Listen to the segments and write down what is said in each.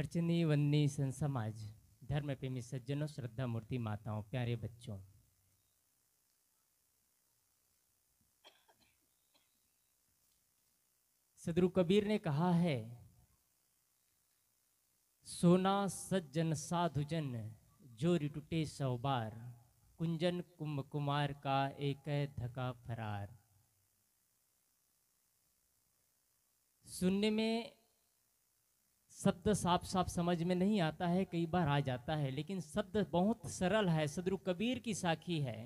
अर्चनी वन्नी समाज धर्म प्रेमी सज्जनों श्रद्धा मूर्ति माताओं प्यारे बच्चों सदरु कबीर ने कहा है सोना सज्जन साधुजन जो रिटुटे सौबार कुंजन कुंभ कुमार का एक धका फरार सुनने में शब्द साफ साफ समझ में नहीं आता है कई बार आ जाता है लेकिन शब्द बहुत सरल है सदरु कबीर की साखी है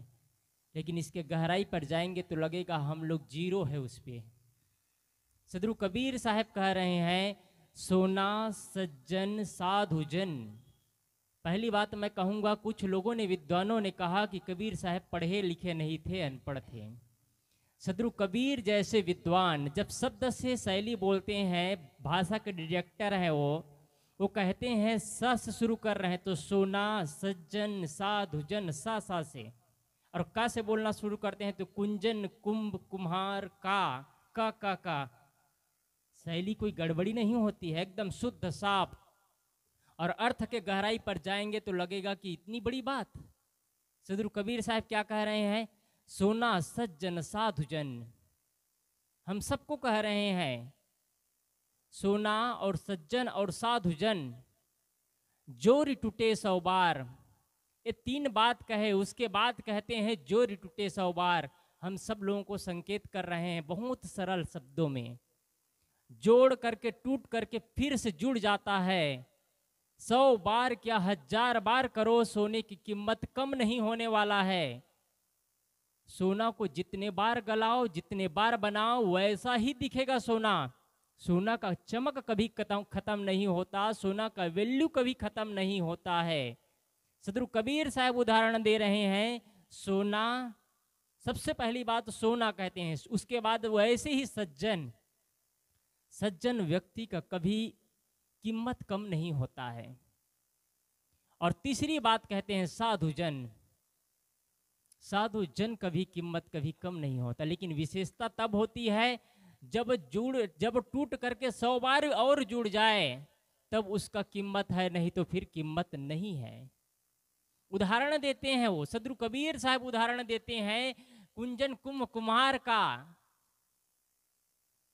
लेकिन इसके गहराई पर जाएंगे तो लगेगा हम लोग जीरो है उस पर सदरु कबीर साहब कह रहे हैं सोना सज्जन साधु जन पहली बात मैं कहूँगा कुछ लोगों ने विद्वानों ने कहा कि कबीर साहब पढ़े लिखे नहीं थे अनपढ़ थे सदरु कबीर जैसे विद्वान जब शब्द से शैली बोलते हैं भाषा के डिरेक्टर हैं वो वो कहते हैं स से शुरू कर रहे हैं तो सोना सज्जन साधुजन सा सा से और का से बोलना शुरू करते हैं तो कुंजन कुंभ कुम्हार का का का का शैली कोई गड़बड़ी नहीं होती है एकदम शुद्ध साफ और अर्थ के गहराई पर जाएंगे तो लगेगा कि इतनी बड़ी बात सदरु कबीर साहब क्या कह रहे हैं सोना सज्जन साधुजन हम सबको कह रहे हैं सोना और सज्जन और साधुजन जोर टूटे सौ बार ये तीन बात कहे उसके बाद कहते हैं जोर टूटे सौ बार हम सब लोगों को संकेत कर रहे हैं बहुत सरल शब्दों में जोड़ करके टूट करके फिर से जुड़ जाता है सौ बार क्या हजार बार करो सोने की कीमत कम नहीं होने वाला है सोना को जितने बार गलाओ जितने बार बनाओ वैसा ही दिखेगा सोना सोना का चमक कभी खत्म नहीं होता सोना का वैल्यू कभी खत्म नहीं होता है सदरु कबीर साहब उदाहरण दे रहे हैं सोना सबसे पहली बात तो सोना कहते हैं उसके बाद वैसे ही सज्जन सज्जन व्यक्ति का कभी कीमत कम नहीं होता है और तीसरी बात कहते हैं साधुजन साधु जन कभी कीमत कभी कम नहीं होता लेकिन विशेषता तब होती है जब जुड़ जब टूट करके सौ बार और जुड़ जाए तब उसका कीमत है नहीं तो फिर कीमत नहीं है उदाहरण देते हैं वो सदरु कबीर साहब उदाहरण देते हैं कुंजन कुंभ कुमार का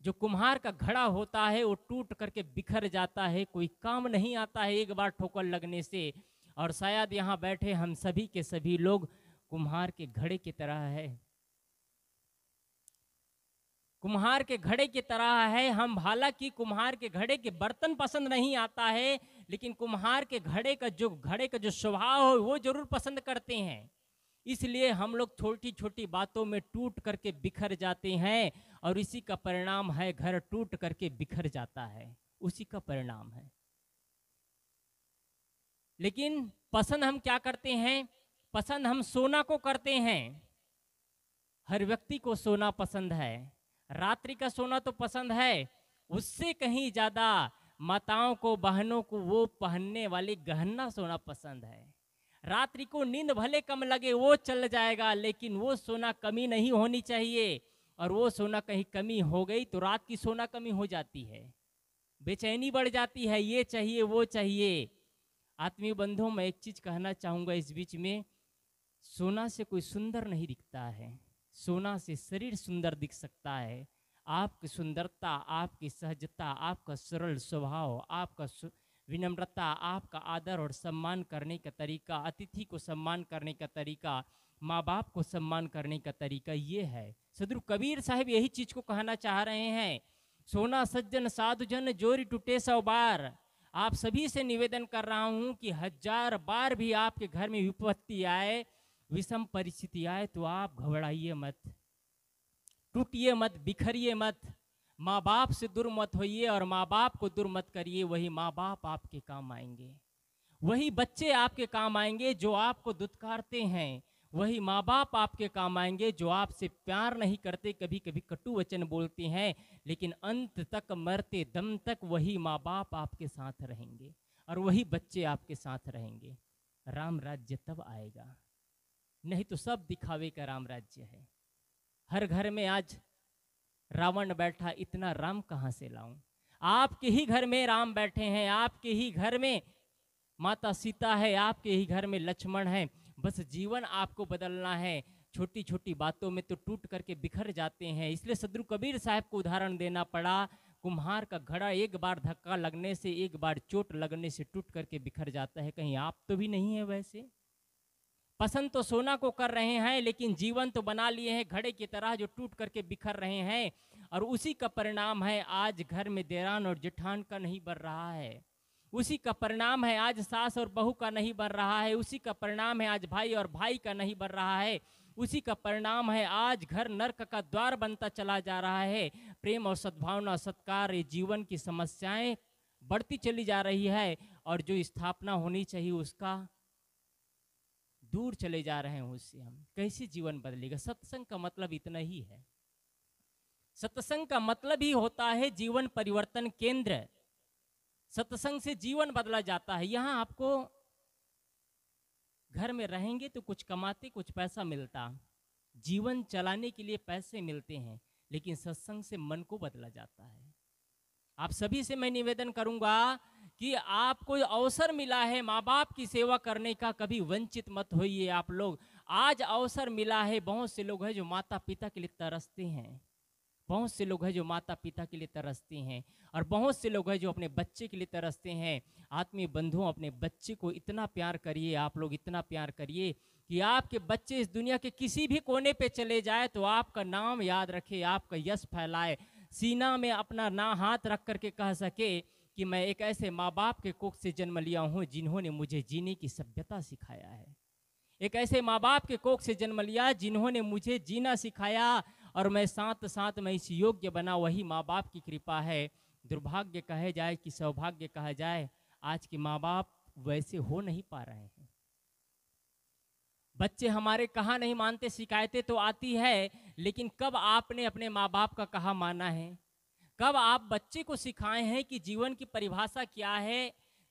जो कुम्हार का घड़ा होता है वो टूट करके बिखर जाता है कोई काम नहीं आता है एक बार ठोकर लगने से और शायद यहाँ बैठे हम सभी के सभी लोग कुम्हार के घड़े की तरह है कुम्हार के घड़े की तरह है हम हालांकि कुम्हार के घड़े के बर्तन पसंद नहीं आता है लेकिन कुम्हार के घड़े का जो घड़े का जो स्वभाव हो वो जरूर पसंद करते हैं इसलिए हम लोग छोटी छोटी बातों में टूट करके बिखर जाते हैं और इसी का परिणाम है घर टूट करके बिखर जाता है उसी का परिणाम है लेकिन पसंद हम क्या करते हैं पसंद हम सोना को करते हैं हर व्यक्ति को सोना पसंद है रात्रि का सोना तो पसंद है उससे कहीं ज़्यादा माताओं को बहनों को वो पहनने वाले गहना सोना पसंद है रात्रि को नींद भले कम लगे वो चल जाएगा लेकिन वो सोना कमी नहीं होनी चाहिए और वो सोना कहीं कमी हो गई तो रात की सोना कमी हो जाती है बेचैनी बढ़ जाती है ये चाहिए वो चाहिए आत्मीय बंधु मैं एक चीज़ कहना चाहूँगा इस बीच में सोना से कोई सुंदर नहीं दिखता है सोना से शरीर सुंदर दिख सकता है आपकी सुंदरता आपकी सहजता आपका सरल स्वभाव आपका विनम्रता आपका आदर और सम्मान करने का तरीका अतिथि को सम्मान करने का तरीका माँ बाप को सम्मान करने का तरीका ये है सदरु कबीर साहब यही चीज़ को कहना चाह रहे हैं सोना सज्जन साधुजन जोरी टूटे सौ बार आप सभी से निवेदन कर रहा हूँ कि हजार बार भी आपके घर में विपत्ति आए विषम परिस्थिति आए तो आप घबराइए मत टूटिए मत बिखरिए मत माँ बाप से दूर मत होइए और माँ बाप को दूर मत करिए वही माँ बाप आपके काम आएंगे वही बच्चे आपके काम आएंगे जो आपको दुत्कारते हैं वही माँ बाप आपके काम आएंगे जो आपसे प्यार नहीं करते कभी कभी कटु वचन बोलते हैं लेकिन अंत तक मरते दम तक वही माँ बाप आपके साथ रहेंगे और वही बच्चे आपके साथ रहेंगे राम राज्य तब आएगा नहीं तो सब दिखावे का राम राज्य है हर घर में आज रावण बैठा इतना राम कहाँ से लाऊं आपके ही घर में राम बैठे हैं आपके ही घर में माता सीता है आपके ही घर में लक्ष्मण है बस जीवन आपको बदलना है छोटी छोटी बातों में तो टूट करके बिखर जाते हैं इसलिए सदरु कबीर साहब को उदाहरण देना पड़ा कुम्हार का घड़ा एक बार धक्का लगने से एक बार चोट लगने से टूट करके बिखर जाता है कहीं आप तो भी नहीं है वैसे पसंद तो सोना को कर रहे हैं लेकिन जीवन तो बना लिए हैं घड़े की तरह जो टूट करके बिखर रहे हैं और उसी का परिणाम है आज घर में देरान और जिठान का नहीं बन रहा है उसी का परिणाम है आज सास और बहू का नहीं बन रहा है उसी का परिणाम है आज भाई और भाई का नहीं बन रहा है उसी का परिणाम है आज घर नर्क का द्वार बनता चला जा रहा है प्रेम और सद्भावना सत्कार ये जीवन की समस्याएं बढ़ती चली जा रही है और जो स्थापना होनी चाहिए उसका दूर चले जा रहे हैं उससे हम कैसे जीवन बदलेगा सत्संग का मतलब इतना ही है सत्संग का मतलब ही होता है जीवन परिवर्तन केंद्र सत्संग से जीवन बदला जाता है यहाँ आपको घर में रहेंगे तो कुछ कमाते कुछ पैसा मिलता जीवन चलाने के लिए पैसे मिलते हैं लेकिन सत्संग से मन को बदला जाता है आप सभी से मैं निवेदन करूंगा कि आपको अवसर मिला है माँ बाप की सेवा करने का कभी वंचित मत होइए आप लोग आज अवसर मिला है बहुत से लोग हैं जो माता पिता के लिए तरसते हैं बहुत से लोग हैं जो माता पिता के लिए तरसते हैं और बहुत से लोग हैं जो अपने बच्चे के लिए तरसते हैं आत्मीय बंधुओं अपने बच्चे को इतना प्यार करिए आप लोग इतना प्यार करिए कि आपके बच्चे इस दुनिया के किसी भी कोने पे चले जाए तो आपका नाम याद रखे आपका यश फैलाए सीना में अपना ना हाथ रख करके कह सके कि मैं एक ऐसे माँ बाप के कोख से जन्म लिया हूँ जिन्होंने मुझे जीने की सभ्यता सिखाया है एक ऐसे माँ बाप के कोख से जन्म लिया जिन्होंने मुझे जीना सिखाया और मैं साथ साथ मैं इस योग्य बना वही माँ बाप की कृपा है दुर्भाग्य कहे जाए कि सौभाग्य कहा जाए आज के माँ बाप वैसे हो नहीं पा रहे हैं बच्चे हमारे कहा नहीं मानते शिकायतें तो आती है लेकिन कब आपने अपने माँ बाप का कहा माना है कब आप बच्चे को सिखाए हैं कि जीवन की परिभाषा क्या है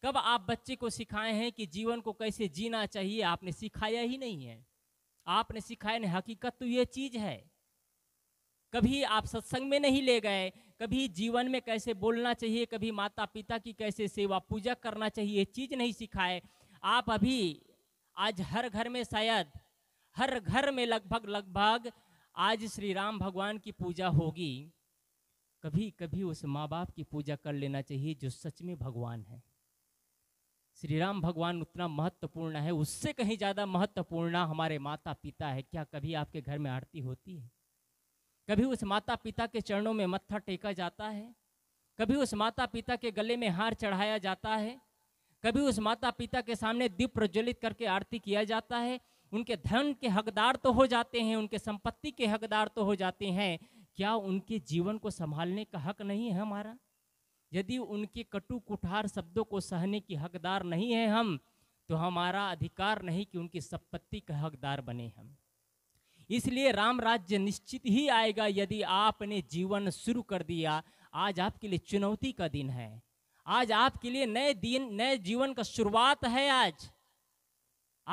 कब आप बच्चे को सिखाए हैं कि जीवन को कैसे जीना चाहिए आपने सिखाया ही नहीं है आपने सिखाया नहीं हकीकत तो ये चीज़ है कभी आप सत्संग में नहीं ले गए कभी जीवन में कैसे बोलना चाहिए कभी माता पिता की कैसे सेवा पूजा करना चाहिए ये चीज़ नहीं सिखाए आप अभी आज हर घर में शायद हर घर में लगभग लगभग आज श्री राम भगवान की पूजा होगी कभी कभी उस माँ बाप की पूजा कर लेना चाहिए जो सच में भगवान है श्री राम भगवान उतना महत्वपूर्ण है उससे कहीं ज़्यादा महत्वपूर्ण हमारे माता पिता है क्या कभी आपके घर में आरती होती है कभी उस माता पिता के चरणों में मत्था टेका जाता है कभी उस माता पिता के गले में हार चढ़ाया जाता है कभी उस माता पिता के सामने दीप प्रज्वलित करके आरती किया जाता है उनके धन के हकदार तो हो जाते हैं उनके संपत्ति के हकदार तो हो जाते हैं क्या उनके जीवन को संभालने का हक नहीं है हमारा यदि उनके कटु कुठार शब्दों को सहने की हकदार नहीं है हम तो हमारा अधिकार नहीं कि उनकी संपत्ति का हकदार बने हम इसलिए राम राज्य निश्चित ही आएगा यदि आपने जीवन शुरू कर दिया आज आपके लिए चुनौती का दिन है आज आपके लिए नए दिन नए जीवन का शुरुआत है आज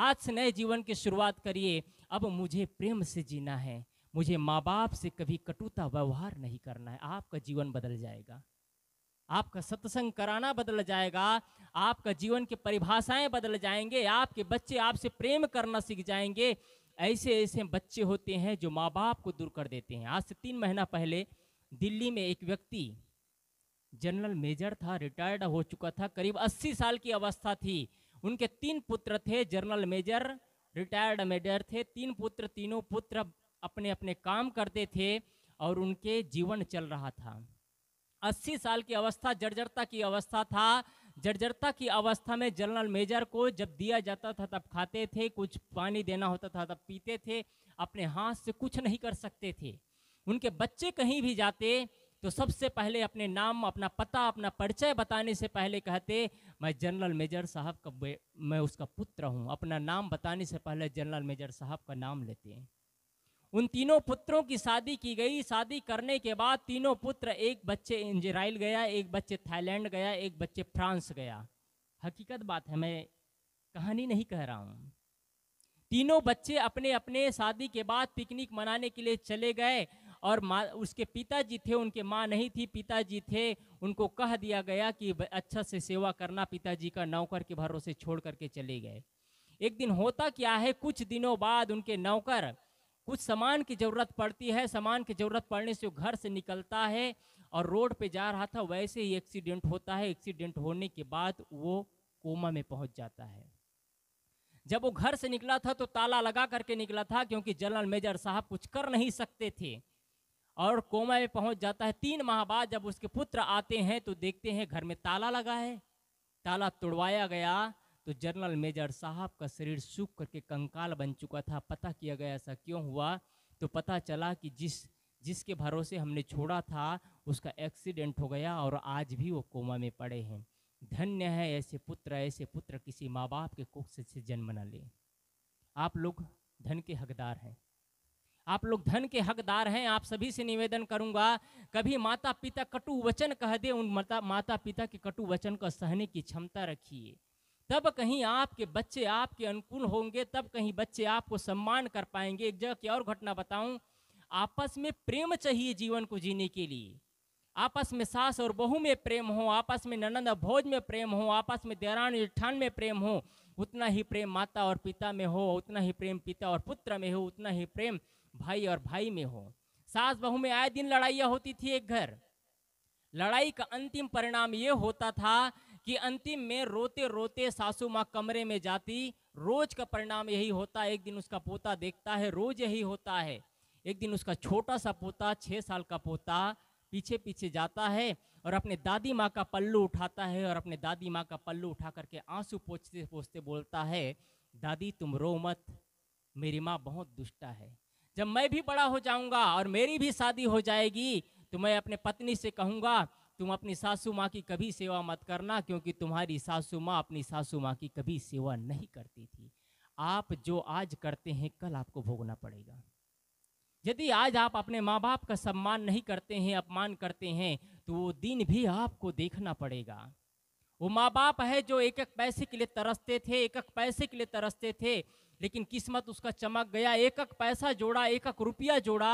आज से नए जीवन की शुरुआत करिए अब मुझे प्रेम से जीना है मुझे माँ बाप से कभी कटुता व्यवहार नहीं करना है आपका जीवन बदल जाएगा आपका सत्संग कराना बदल जाएगा आपका जीवन की परिभाषाएं बदल जाएंगे आपके बच्चे आपसे प्रेम करना सीख जाएंगे ऐसे ऐसे बच्चे होते हैं जो माँ बाप को दूर कर देते हैं आज से तीन महीना पहले दिल्ली में एक व्यक्ति जनरल मेजर था रिटायर्ड हो चुका था करीब 80 साल की अवस्था थी उनके तीन पुत्र थे जनरल मेजर रिटायर्ड मेजर थे तीन पुत्र तीनों पुत्र अपने अपने काम करते थे और उनके जीवन चल रहा था अस्सी साल की अवस्था जर्जरता की अवस्था था जर्जरता की अवस्था में जनरल मेजर को जब दिया जाता था तब खाते थे कुछ पानी देना होता था तब पीते थे अपने हाथ से कुछ नहीं कर सकते थे उनके बच्चे कहीं भी जाते तो सबसे पहले अपने नाम अपना पता अपना परिचय बताने से पहले कहते मैं जनरल मेजर साहब का मैं उसका पुत्र हूँ अपना नाम बताने से पहले जनरल मेजर साहब का नाम लेते हैं उन तीनों पुत्रों की शादी की गई शादी करने के बाद तीनों पुत्र एक बच्चे इजराइल गया एक बच्चे थाईलैंड गया एक बच्चे फ्रांस गया हकीकत बात है मैं कहानी नहीं कह रहा हूँ तीनों बच्चे अपने अपने शादी के बाद पिकनिक मनाने के लिए चले गए और माँ उसके पिताजी थे उनके माँ नहीं थी पिताजी थे उनको कह दिया गया कि अच्छा से सेवा करना पिताजी का नौकर के भरोसे छोड़ करके चले गए एक दिन होता क्या है कुछ दिनों बाद उनके नौकर कुछ सामान की ज़रूरत पड़ती है सामान की ज़रूरत पड़ने से घर से निकलता है और रोड पे जा रहा था वैसे ही एक्सीडेंट होता है एक्सीडेंट होने के बाद वो कोमा में पहुंच जाता है जब वो घर से निकला था तो ताला लगा करके निकला था क्योंकि जनरल मेजर साहब कुछ कर नहीं सकते थे और कोमा में पहुंच जाता है तीन माह बाद जब उसके पुत्र आते हैं तो देखते हैं घर में ताला लगा है ताला तोड़वाया गया तो जनरल मेजर साहब का शरीर सूख करके कंकाल बन चुका था पता किया गया ऐसा क्यों हुआ तो पता चला कि जिस जिसके भरोसे हमने छोड़ा था उसका एक्सीडेंट हो गया और आज भी वो कोमा में पड़े हैं धन्य है ऐसे पुत्र ऐसे पुत्र किसी माँ बाप के कुक से जन्म न ले आप लोग धन के हकदार हैं आप लोग धन के हकदार हैं आप सभी से निवेदन करूंगा कभी माता पिता कटु वचन कह दे उन माता माता पिता के कटु वचन को सहने की क्षमता रखिए तब कहीं आपके बच्चे आपके अनुकूल होंगे तब कहीं बच्चे आपको सम्मान कर पाएंगे एक जगह की और घटना बताऊं आपस में प्रेम चाहिए जीवन को जीने के लिए आपस में सास और बहू में प्रेम हो आपस में ननंद भोज में प्रेम हो आपस में देरान जेठान में प्रेम हो उतना ही प्रेम माता और पिता में हो उतना ही प्रेम पिता और पुत्र में हो उतना ही प्रेम भाई और भाई में हो सास बहू में आए दिन लड़ाइयाँ होती थी एक घर लड़ाई का अंतिम परिणाम ये होता था कि अंतिम में रोते रोते सासू माँ कमरे में जाती रोज का परिणाम यही होता है एक दिन उसका पोता देखता है रोज यही होता है एक दिन उसका छोटा सा पोता छः साल का पोता पीछे पीछे जाता है और अपने दादी माँ का पल्लू उठाता है और अपने दादी माँ का पल्लू उठा करके आंसू पोछते पोछते बोलता है दादी तुम रो मत मेरी माँ बहुत दुष्टा है जब मैं भी बड़ा हो जाऊंगा और मेरी भी शादी हो जाएगी तो मैं अपने पत्नी से कहूँगा तुम अपनी सासू माँ की कभी सेवा मत करना क्योंकि तुम्हारी सासू माँ अपनी सासू माँ की कभी सेवा नहीं करती थी आप जो आज करते हैं कल आपको भोगना पड़ेगा यदि आज आप अपने माँ बाप का सम्मान नहीं करते हैं अपमान करते हैं तो वो दिन भी आपको देखना पड़ेगा वो माँ बाप है जो एक एक पैसे के लिए तरसते थे एक एक पैसे के लिए तरसते थे लेकिन किस्मत उसका चमक गया एक एक पैसा जोड़ा एक एक रुपया जोड़ा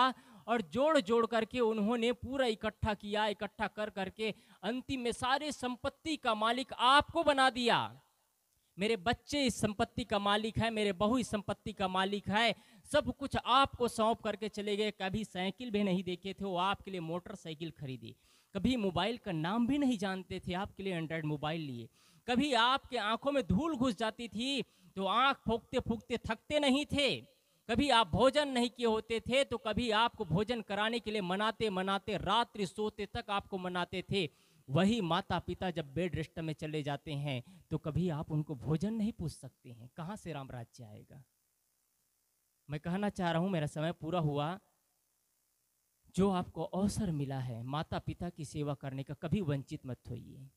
और जोड़ जोड़ करके उन्होंने पूरा इकट्ठा किया इकट्ठा कर करके अंतिम में सारे संपत्ति का मालिक आपको बना दिया मेरे बच्चे इस संपत्ति का मालिक है मेरे बहू इस संपत्ति का मालिक है सब कुछ आपको सौंप करके चले गए कभी साइकिल भी नहीं देखे थे वो आपके लिए मोटरसाइकिल खरीदी कभी मोबाइल का नाम भी नहीं जानते थे आपके लिए एंड्रॉयड मोबाइल लिए कभी आपके आंखों में धूल घुस जाती थी तो आंख फूकते फूकते थकते नहीं थे कभी आप भोजन नहीं किए होते थे तो कभी आपको भोजन कराने के लिए मनाते मनाते रात्रि सोते तक आपको मनाते थे वही माता पिता जब बेड रेस्ट में चले जाते हैं तो कभी आप उनको भोजन नहीं पूछ सकते हैं कहाँ से राम राज्य आएगा मैं कहना चाह रहा हूँ मेरा समय पूरा हुआ जो आपको अवसर मिला है माता पिता की सेवा करने का कभी वंचित मत होइए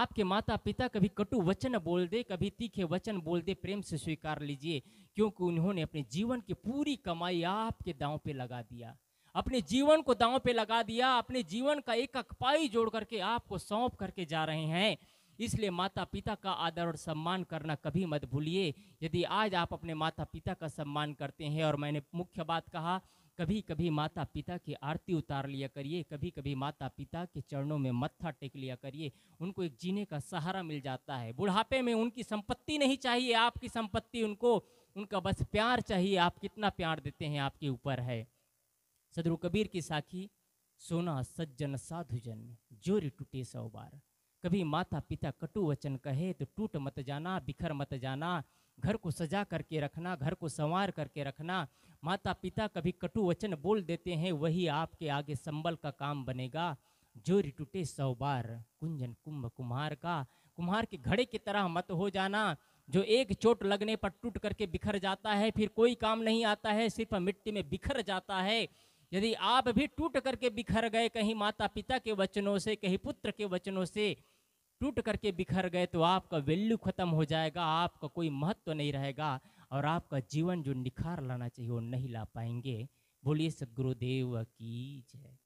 आपके माता पिता कभी कटु वचन बोल दे कभी तीखे वचन बोल दे प्रेम से स्वीकार लीजिए क्योंकि उन्होंने अपने जीवन की पूरी कमाई आपके दांव पे लगा दिया अपने जीवन को दांव पे लगा दिया अपने जीवन का एक पाई जोड़ करके आपको सौंप करके जा रहे हैं इसलिए माता पिता का आदर और सम्मान करना कभी मत भूलिए यदि आज आप अपने माता पिता का सम्मान करते हैं और मैंने मुख्य बात कहा कभी कभी माता पिता की आरती उतार लिया करिए कभी कभी माता पिता के चरणों में मत्था टेक लिया करिए उनको एक जीने का सहारा मिल जाता है बुढ़ापे में उनकी संपत्ति नहीं चाहिए आपकी संपत्ति उनको उनका बस प्यार चाहिए आप कितना प्यार देते हैं आपके ऊपर है सदरु कबीर की साखी सोना सज्जन साधुजन जोरी टूटे सौ बार कभी माता पिता कटु वचन कहे तो टूट मत जाना बिखर मत जाना घर को सजा करके रखना घर को संवार करके रखना माता पिता कभी कटु वचन बोल देते हैं वही आपके आगे संबल का काम बनेगा जो रिटूटे सौ बार कुंजन कुंभ कुम्हार का कुम्हार के घड़े की तरह मत हो जाना जो एक चोट लगने पर टूट करके बिखर जाता है फिर कोई काम नहीं आता है सिर्फ मिट्टी में बिखर जाता है यदि आप भी टूट करके बिखर गए कहीं माता पिता के वचनों से कहीं पुत्र के वचनों से टूट करके बिखर गए तो आपका वैल्यू खत्म हो जाएगा आपका कोई महत्व तो नहीं रहेगा और आपका जीवन जो निखार लाना चाहिए वो नहीं ला पाएंगे बोलिए सदगुरुदेव की जय